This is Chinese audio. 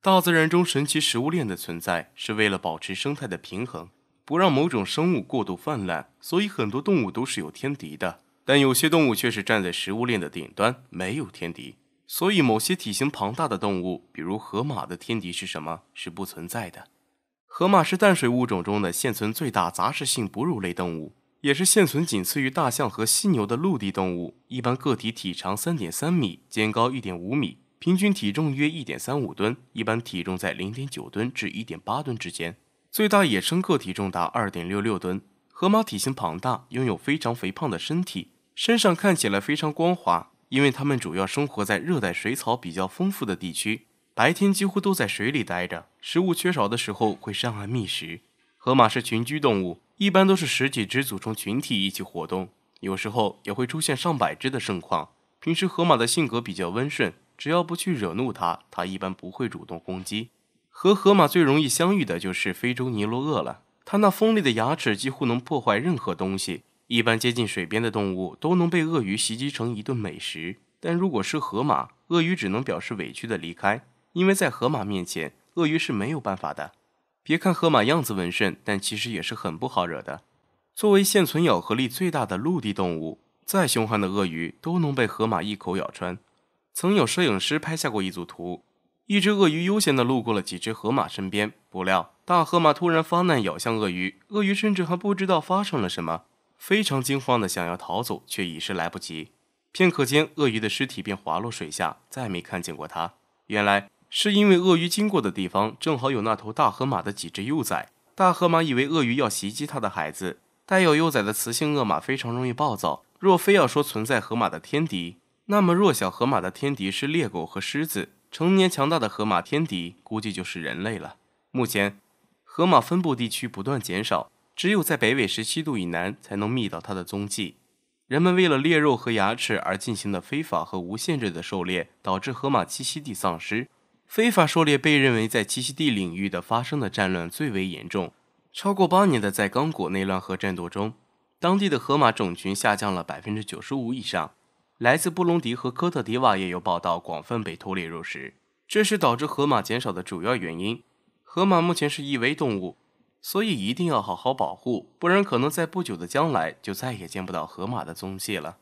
大自然中神奇食物链的存在是为了保持生态的平衡，不让某种生物过度泛滥。所以很多动物都是有天敌的，但有些动物却是站在食物链的顶端，没有天敌。所以某些体型庞大的动物，比如河马的天敌是什么？是不存在的。河马是淡水物种中的现存最大杂食性哺乳类动物，也是现存仅次于大象和犀牛的陆地动物。一般个体体长三点三米，肩高一点五米。平均体重约一点三五吨，一般体重在零点九吨至一点八吨之间，最大野生个体重达二点六六吨。河马体型庞大，拥有非常肥胖的身体，身上看起来非常光滑，因为它们主要生活在热带水草比较丰富的地区，白天几乎都在水里待着，食物缺少的时候会上岸觅食。河马是群居动物，一般都是十几只组成群体一起活动，有时候也会出现上百只的盛况。平时河马的性格比较温顺。只要不去惹怒它，它一般不会主动攻击。和河马最容易相遇的就是非洲尼罗鳄了。它那锋利的牙齿几乎能破坏任何东西。一般接近水边的动物都能被鳄鱼袭击成一顿美食。但如果是河马，鳄鱼只能表示委屈的离开，因为在河马面前，鳄鱼是没有办法的。别看河马样子温顺，但其实也是很不好惹的。作为现存咬合力最大的陆地动物，再凶悍的鳄鱼都能被河马一口咬穿。曾有摄影师拍下过一组图，一只鳄鱼悠闲地路过了几只河马身边，不料大河马突然发难，咬向鳄鱼。鳄鱼甚至还不知道发生了什么，非常惊慌地想要逃走，却已是来不及。片刻间，鳄鱼的尸体便滑落水下，再没看见过它。原来是因为鳄鱼经过的地方正好有那头大河马的几只幼崽，大河马以为鳄鱼要袭击它的孩子。带有幼崽的雌性鳄马非常容易暴躁，若非要说存在河马的天敌。那么弱小河马的天敌是猎狗和狮子，成年强大的河马天敌估计就是人类了。目前，河马分布地区不断减少，只有在北纬十七度以南才能觅到它的踪迹。人们为了猎肉和牙齿而进行的非法和无限制的狩猎，导致河马栖息地丧失。非法狩猎被认为在栖息地领域的发生的战乱最为严重。超过八年的在刚果内乱和战斗中，当地的河马种群下降了百分之九十五以上。来自布隆迪和科特迪瓦也有报道，广泛被偷猎入食，这是导致河马减少的主要原因。河马目前是易危动物，所以一定要好好保护，不然可能在不久的将来就再也见不到河马的踪迹了。